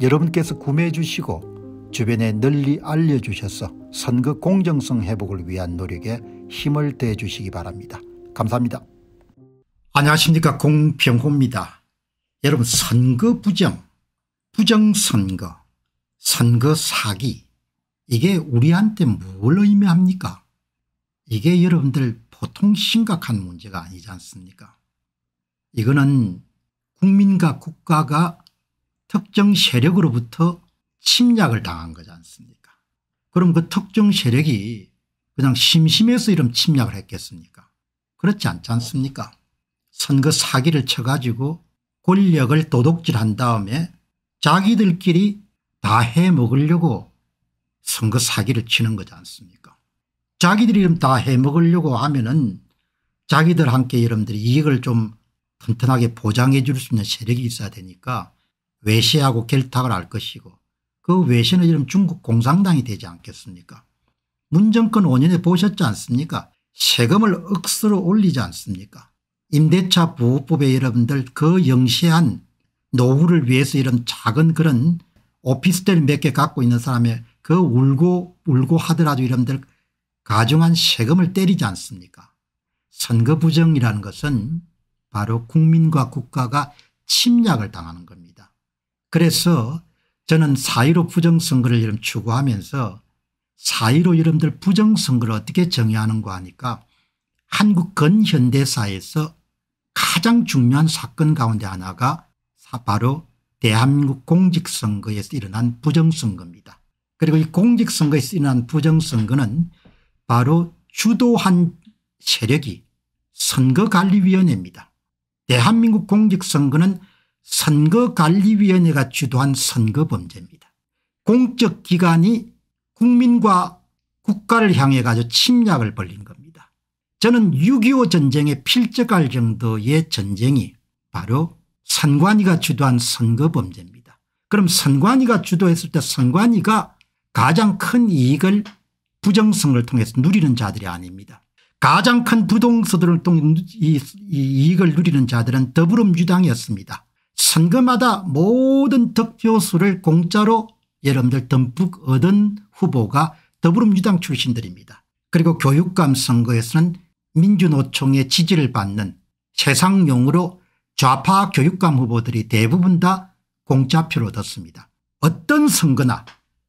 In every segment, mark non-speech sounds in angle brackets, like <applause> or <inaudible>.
여러분께서 구매해 주시고 주변에 널리 알려주셔서 선거 공정성 회복을 위한 노력에 힘을 대 주시기 바랍니다. 감사합니다. 안녕하십니까 공병호입니다. 여러분 선거 부정, 부정선거, 선거 사기 이게 우리한테 뭘 의미합니까? 이게 여러분들 보통 심각한 문제가 아니지 않습니까? 이거는 국민과 국가가 특정 세력으로부터 침략을 당한 거지 않습니까 그럼 그 특정 세력이 그냥 심심해서 이런 침략을 했겠습니까 그렇지 않지 않습니까 선거 사기를 쳐가지고 권력을 도둑질한 다음에 자기들끼리 다 해먹으려고 선거 사기를 치는 거지 않습니까 자기들이 다 해먹으려고 하면은 자기들 함께 여러분들이 이익을 좀 튼튼하게 보장해 줄 수 있는 세력이 있어야 되니까 외시하고 결탁을 할 것이고 그 외신은 이름 중국 공산당이 되지 않겠습니까 문정권 5년에 보셨지 않습니까 세금을 억수로 올리지 않습니까 임대차 보호법에 여러분들 그 영시한 노후를 위해서 이런 작은 그런 오피스텔 몇 개 갖고 있는 사람의 그 울고 울고 하더라도 여러분들 가중한 세금을 때리지 않습니까 선거 부정이라는 것은 바로 국민과 국가가 침략을 당하는 겁니다. 그래서 저는 4.15 부정선거를 이름 추구하면서 4.15 이름들 부정선거를 어떻게 정의하는가 하니까 한국 근현대사에서 가장 중요한 사건 가운데 하나가 바로 대한민국 공직선거에서 일어난 부정선거입니다. 그리고 이 공직선거에서 일어난 부정선거는 바로 주도한 세력이 선거관리위원회입니다. 대한민국 공직선거는 선거관리위원회가 주도한 선거범죄입니다. 공적기관이 국민과 국가를 향해 가지고 침략을 벌린 겁니다. 저는 6.25 전쟁에 필적할 정도의 전쟁이 바로 선관위가 주도한 선거범죄입니다. 그럼 선관위가 주도했을 때 선관위가 가장 큰 이익을 부정성을 통해서 누리는 자들이 아닙니다. 가장 큰 부동서들을 통해 이익을 누리는 자들은 더불어민주당이었습니다. 선거마다 모든 득표수를 공짜로 여러분들 듬뿍 얻은 후보가 더불어민주당 출신들입니다. 그리고 교육감 선거에서는 민주노총의 지지를 받는 세상용으로 좌파 교육감 후보들이 대부분 다공짜표로 얻었습니다. 어떤 선거나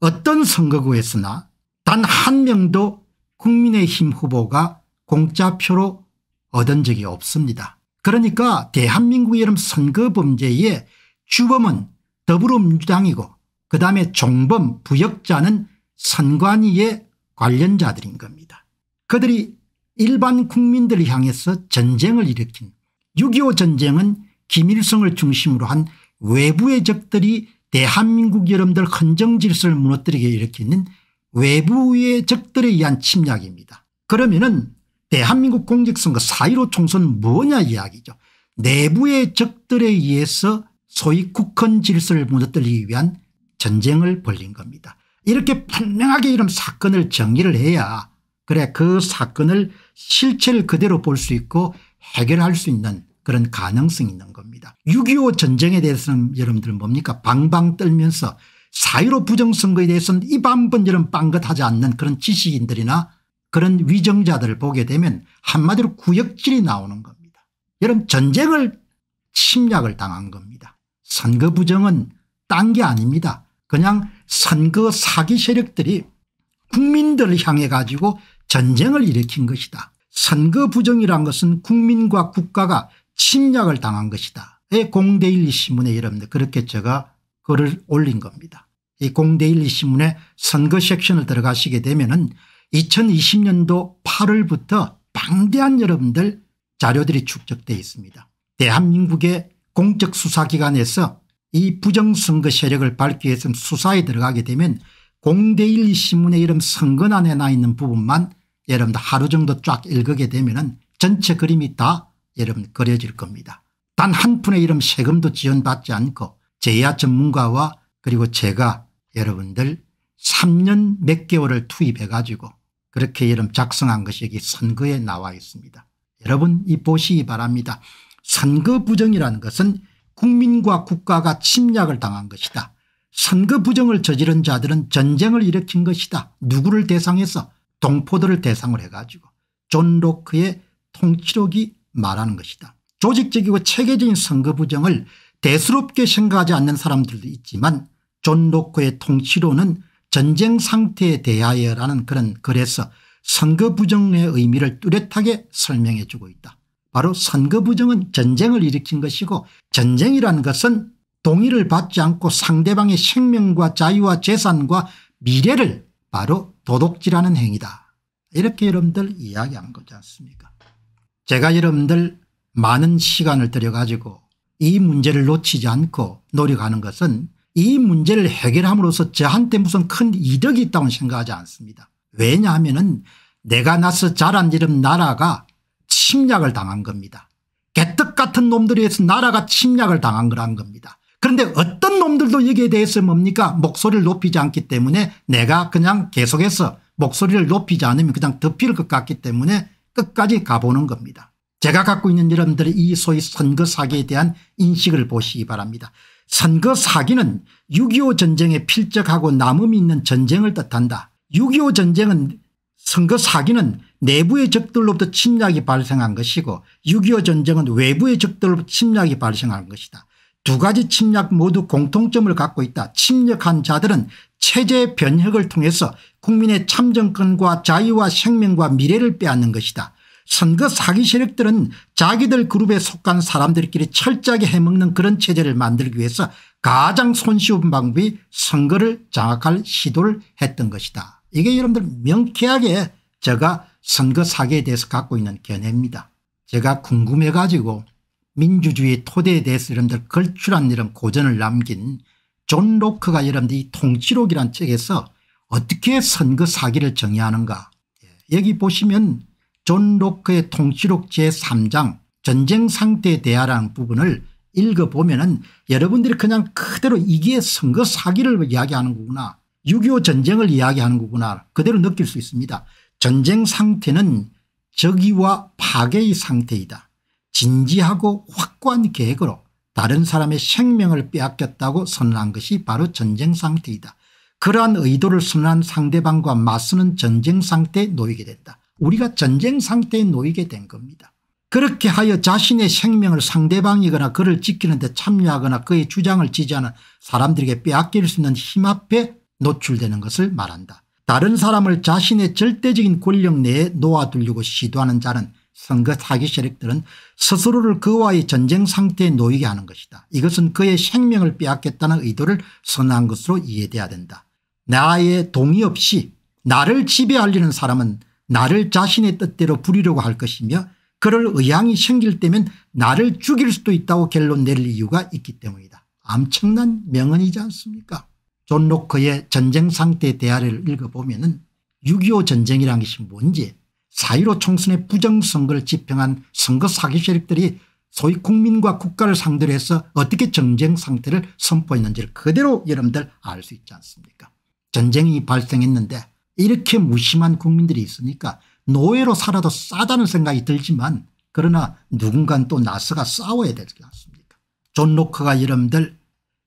어떤 선거구에서나 단 한 명도 국민의힘 후보가 공짜표로 얻은 적이 없습니다. 그러니까 대한민국의 이름 선거범죄의 주범은 더불어민주당이고 그 다음에 종범 부역자는 선관위의 관련자들인 겁니다. 그들이 일반 국민들을 향해서 전쟁을 일으킨 6.25 전쟁은 김일성을 중심으로 한 외부의 적들이 대한민국 여러분들 헌정 질서를 무너뜨리게 일으키는 외부의 적들에 의한 침략입니다. 그러면은 대한민국 예, 공직선거 4.15 총선 뭐냐 이야기죠. 내부의 적들에 의해서 소위 국헌 질서를 무너뜨리기 위한 전쟁을 벌린 겁니다. 이렇게 분명하게 이런 사건을 정리를 해야 그래 그 사건을 실체를 그대로 볼 수 있고 해결할 수 있는 그런 가능성이 있는 겁니다. 6.25 전쟁에 대해서는 여러분들은 뭡니까 방방 떨면서 4.15 부정선거에 대해서는 입한번 이런 빵긋하지 않는 그런 지식인들이나 그런 위정자들을 보게 되면 한마디로 구역질이 나오는 겁니다. 여러분 전쟁을 침략을 당한 겁니다. 선거 부정은 딴 게 아닙니다. 그냥 선거 사기 세력들이 국민들을 향해 가지고 전쟁을 일으킨 것이다. 선거 부정이란 것은 국민과 국가가 침략을 당한 것이다. 공대일 신문에 여러분들 그렇게 제가 글을 올린 겁니다. 이 공대일 신문에 선거 섹션을 들어가시게 되면 은 2020년도 8월부터 방대한 여러분들 자료들이 축적되어 있습니다. 대한민국의 공적 수사기관에서 이 부정선거 세력을 밝기 위해서 수사에 들어가게 되면 공대일 신문의 이름 선거난에 나 있는 부분만 여러분들 하루 정도 쫙 읽게 되면 전체 그림이 다 여러분 그려질 겁니다. 단 한 푼의 이름 세금도 지원받지 않고 제야 전문가와 그리고 제가 여러분들 3년 몇 개월을 투입해 가지고 그렇게 이름 작성한 것이 여기 선거에 나와 있습니다. 여러분 이 보시기 바랍니다. 선거 부정이라는 것은 국민과 국가가 침략을 당한 것이다. 선거 부정을 저지른 자들은 전쟁을 일으킨 것이다. 누구를 대상해서 동포들을 대상으로 해가지고 존 로크의 통치록이 말하는 것이다. 조직적이고 체계적인 선거 부정을 대수롭게 생각하지 않는 사람들도 있지만 존 로크의 통치로는 전쟁 상태에 대하여라는 그런 글에서 선거 부정의 의미를 뚜렷하게 설명해 주고 있다. 바로 선거 부정은 전쟁을 일으킨 것이고 전쟁이라는 것은 동의를 받지 않고 상대방의 생명과 자유와 재산과 미래를 바로 도둑질하는 행위다. 이렇게 여러분들 이야기한 거지 않습니까 제가 여러분들 많은 시간을 들여가지고 이 문제를 놓치지 않고 노력하는 것은 이 문제를 해결함으로써 저한테 무슨 큰 이득이 있다고 생각하지 않습니다. 왜냐하면 내가 나서 자란 이름 나라가 침략을 당한 겁니다. 개떡 같은 놈들에 의해서 나라가 침략을 당한 거란 겁니다. 그런데 어떤 놈들도 여기에 대해서 뭡니까 목소리를 높이지 않기 때문에 내가 그냥 계속해서 목소리를 높이지 않으면 그냥 덮일 것 같기 때문에 끝까지 가보는 겁니다. 제가 갖고 있는 여러분들의 이 소위 선거 사기에 대한 인식을 보시기 바랍니다. 선거 사기는 6.25 전쟁에 필적하고 남음이 있는 전쟁을 뜻한다. 6.25 전쟁은 선거 사기는 내부의 적들로부터 침략이 발생한 것이고 6.25 전쟁은 외부의 적들로부터 침략이 발생한 것이다. 두 가지 침략 모두 공통점을 갖고 있다. 침략한 자들은 체제 변혁을 통해서 국민의 참정권과 자유와 생명과 미래를 빼앗는 것이다. 선거 사기 세력들은 자기들 그룹에 속한 사람들끼리 철저하게 해먹는 그런 체제를 만들기 위해서 가장 손쉬운 방법이 선거를 장악할 시도를 했던 것이다. 이게 여러분들 명쾌하게 제가 선거 사기에 대해서 갖고 있는 견해입니다. 제가 궁금해 가지고 민주주의 토대에 대해서 여러분들 걸출한 이런 고전을 남긴 존 로크가 여러분들 이 통치록이란 책에서 어떻게 선거 사기를 정의하는가 예, 여기 보시면 존 로크의 통치록 제3장 전쟁 상태에 대하라는 부분을 읽어보면 은 여러분들이 그냥 그대로 이게 선거 사기를 이야기하는 거구나 6.25 전쟁을 이야기하는 거구나 그대로 느낄 수 있습니다. 전쟁 상태는 적의와 파괴의 상태이다. 진지하고 확고한 계획으로 다른 사람의 생명을 빼앗겼다고 선언한 것이 바로 전쟁 상태이다. 그러한 의도를 선언한 상대방과 맞서는 전쟁 상태에 놓이게 된다. 우리가 전쟁 상태에 놓이게 된 겁니다. 그렇게 하여 자신의 생명을 상대방이거나 그를 지키는 데 참여하거나 그의 주장을 지지하는 사람들에게 빼앗길 수 있는 힘 앞에 노출되는 것을 말한다. 다른 사람을 자신의 절대적인 권력 내에 놓아두려고 시도하는 자는 선거 사기 세력들은 스스로를 그와의 전쟁 상태에 놓이게 하는 것이다. 이것은 그의 생명을 빼앗겠다는 의도를 선한 것으로 이해돼야 된다. 나의 동의 없이 나를 지배하려는 사람은 나를 자신의 뜻대로 부리려고 할 것이며 그럴 의향이 생길 때면 나를 죽일 수도 있다고 결론 내릴 이유가 있기 때문이다. 엄청난 명언이지 않습니까 존 로커의 전쟁 상태 대화를 읽어보면 6 2 5 전쟁이란 것이 뭔지 4 1 5 총선의 부정선거를 집행한 선거 사기 세력들이 소위 국민과 국가를 상대로 해서 어떻게 전쟁 상태를 선포했는지를 그대로 여러분들 알 수 있지 않습니까 전쟁이 발생했는데 이렇게 무심한 국민들이 있으니까 노예로 살아도 싸다는 생각이 들지만 그러나 누군간 또 나서가 싸워야 되지 않습니까 존 로커가 여러분들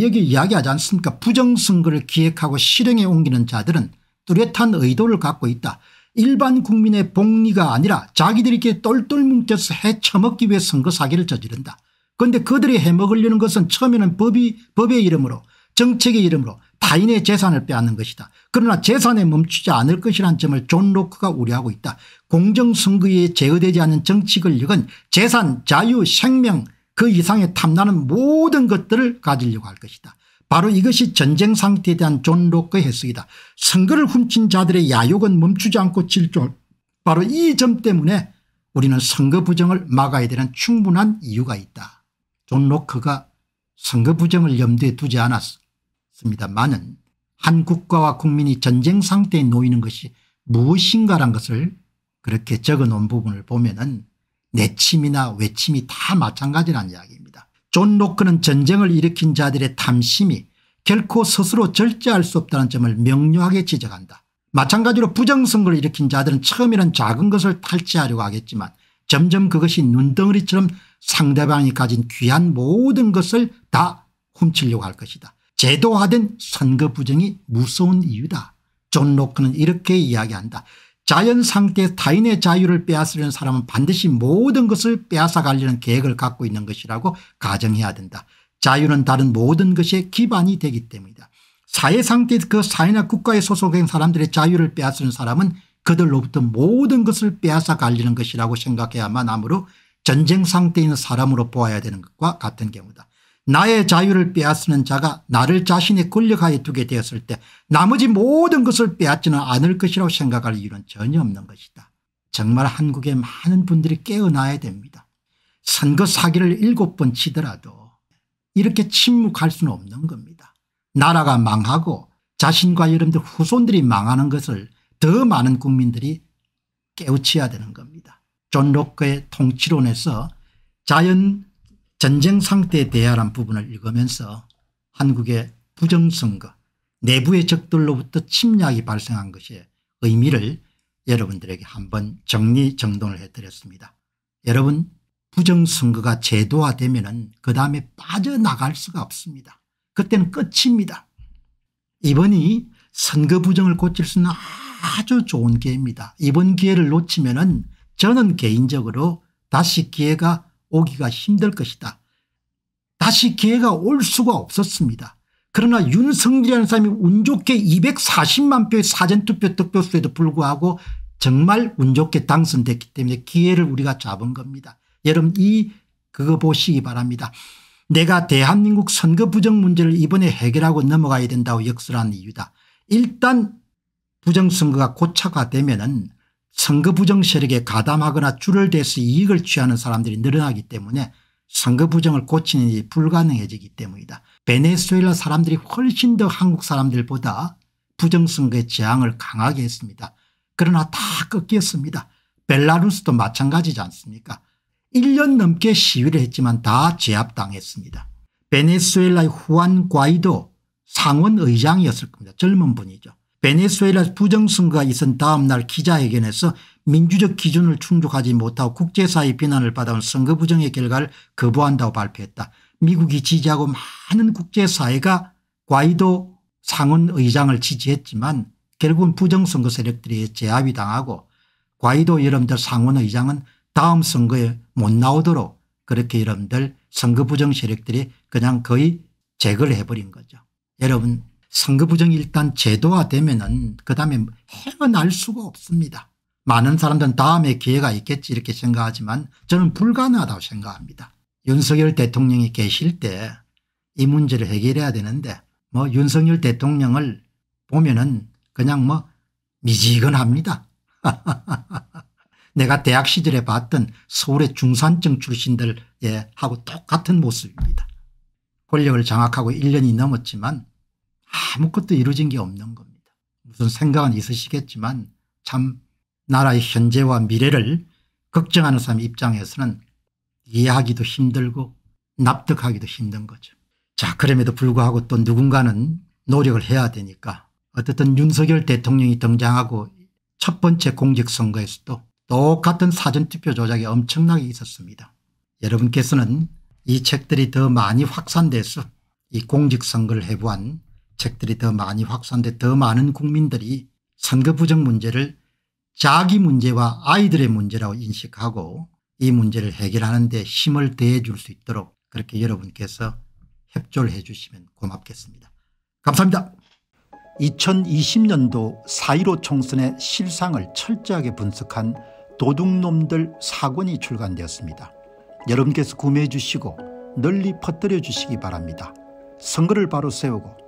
여기 이야기하지 않습니까 부정선거를 기획하고 실행에 옮기는 자들은 뚜렷한 의도를 갖고 있다 일반 국민의 복리가 아니라 자기들에게 똘똘 뭉쳐서 해쳐먹기 위해 선거 사기를 저지른다 그런데 그들이 해먹으려는 것은 처음에는 법이 법의 이름으로 정책의 이름으로 타인의 재산을 빼앗는 것이다. 그러나 재산에 멈추지 않을 것이라는 점을 존 로크가 우려하고 있다. 공정선거에 제어되지 않는 정치 권력은 재산 자유 생명 그 이상의 탐나는 모든 것들을 가지려고 할 것이다. 바로 이것이 전쟁 상태에 대한 존 로크의 해석이다. 선거를 훔친 자들의 야욕은 멈추지 않고 질줄 바로 이 점 때문에 우리는 선거 부정을 막아야 되는 충분한 이유가 있다. 존 로크가 선거 부정을 염두에 두지 않았어. 있습니다만은 한 국가와 국민이 전쟁 상태에 놓이는 것이 무엇인가란 것을 그렇게 적어놓은 부분을 보면 은 내침이나 외침이 다마찬가지라는 이야기입니다. 존 로크는 전쟁을 일으킨 자들의 탐심이 결코 스스로 절제할 수 없다는 점을 명료하게 지적한다. 마찬가지로 부정선거를 일으킨 자들은 처음에는 작은 것을 탈취하려고 하겠지만 점점 그것이 눈덩어리처럼 상대방이 가진 귀한 모든 것을 다 훔치려고 할 것이다. 제도화된 선거 부정이 무서운 이유다. 존 로크는 이렇게 이야기한다. 자연 상태 타인의 자유를 빼앗으려는 사람은 반드시 모든 것을 빼앗아 가려는 계획을 갖고 있는 것이라고 가정해야 된다. 자유는 다른 모든 것의 기반이 되기 때문이다. 사회 상태 그 사회나 국가에 소속된 사람들의 자유를 빼앗으는 사람은 그들로부터 모든 것을 빼앗아 갈리는 것이라고 생각해야만 하므로 전쟁 상태에 있는 사람으로 보아야 되는 것과 같은 경우다. 나의 자유를 빼앗는 자가 나를 자신의 권력하에 두게 되었을 때 나머지 모든 것을 빼앗지는 않을 것이라고 생각할 이유는 전혀 없는 것이다. 정말 한국의 많은 분들이 깨어나야 됩니다. 선거 사기를 일곱 번 치더라도 이렇게 침묵할 수는 없는 겁니다. 나라가 망하고 자신과 여러분들 후손들이 망하는 것을 더 많은 국민들이 깨우쳐야 되는 겁니다. 존 로크의 통치론에서 자연 전쟁 상태에 대하란 부분을 읽으면서 한국의 부정선거 내부의 적들로부터 침략이 발생한 것의 의미를 여러분들에게 한번 정리정돈을 해드렸습니다. 여러분 부정선거가 제도화되면 그 다음에 빠져나갈 수가 없습니다. 그때는 끝입니다. 이번이 선거 부정을 고칠 수는 아주 좋은 기회입니다. 이번 기회를 놓치면 은 저는 개인적으로 다시 기회가 오기가 힘들 것이다. 다시 기회가 올 수가 없었습니다. 그러나 윤석열이라는 사람이 운 좋게 240만 표의 사전투표 득표수에도 불구하고 정말 운 좋게 당선됐기 때문에 기회를 우리가 잡은 겁니다. 여러분 이 그거 보시기 바랍니다. 내가 대한민국 선거 부정 문제를 이번에 해결하고 넘어가야 된다고 역설한 이유다. 일단 부정선거가 고착화되면 은 선거 부정 세력에 가담하거나 줄을 대서 이익을 취하는 사람들이 늘어나기 때문에 선거 부정을 고치는 일이 불가능해지기 때문이다. 베네수엘라 사람들이 훨씬 더 한국 사람들보다 부정선거의 저항을 강하게 했습니다. 그러나 다 꺾였습니다. 벨라루스도 마찬가지지 않습니까 1년 넘게 시위를 했지만 다 제압당했습니다. 베네수엘라의 후안 과이도 상원의장이었을 겁니다. 젊은 분이죠. 베네수엘라 부정선거가 있은 다음 날 기자회견에서 민주적 기준을 충족하지 못하고 국제사회 비난을 받아온 선거 부정의 결과를 거부한다고 발표했다. 미국이 지지하고 많은 국제사회가 과이도 상원 의장을 지지했지만 결국은 부정선거 세력들이 제압이 당하고 과이도 여러분들 상원 의장은 다음 선거에 못 나오도록 그렇게 여러분들 선거 부정 세력들이 그냥 거의 제거를 해버린 거죠. 여러분 선거부정이 일단 제도화되면은 그 다음에 헤어날 수가 없습니다. 많은 사람들은 다음에 기회가 있겠지 이렇게 생각하지만 저는 불가능하다고 생각합니다. 윤석열 대통령이 계실 때 이 문제를 해결해야 되는데 뭐 윤석열 대통령을 보면은 그냥 뭐 미지근합니다. <laughs> 내가 대학 시절에 봤던 서울의 중산층 출신들 예 하고 똑같은 모습입니다. 권력을 장악하고 1년이 넘었지만 아무것도 이루어진 게 없는 겁니다. 무슨 생각은 있으시겠지만 참 나라의 현재와 미래를 걱정하는 사람 입장에서는 이해하기도 힘들고 납득하기도 힘든 거죠. 자 그럼에도 불구하고 또 누군가는 노력을 해야 되니까 어쨌든 윤석열 대통령이 등장하고 첫 번째 공직선거에서도 똑같은 사전투표 조작이 엄청나게 있었습니다. 여러분께서는 이 책들이 더 많이 확산돼서 이 공직선거를 해부한 책들이 더 많이 확산돼 더 많은 국민들이 선거 부정 문제를 자기 문제와 아이들의 문제라고 인식하고 이 문제를 해결하는 데 힘을 대해 줄 수 있도록 그렇게 여러분께서 협조를 해 주시면 고맙겠습니다. 감사합니다. 2020년도 4.15 총선의 실상을 철저하게 분석한 도둑놈들 사권이 출간되었습니다. 여러분께서 구매해 주시고 널리 퍼뜨려 주시기 바랍니다. 선거를 바로 세우고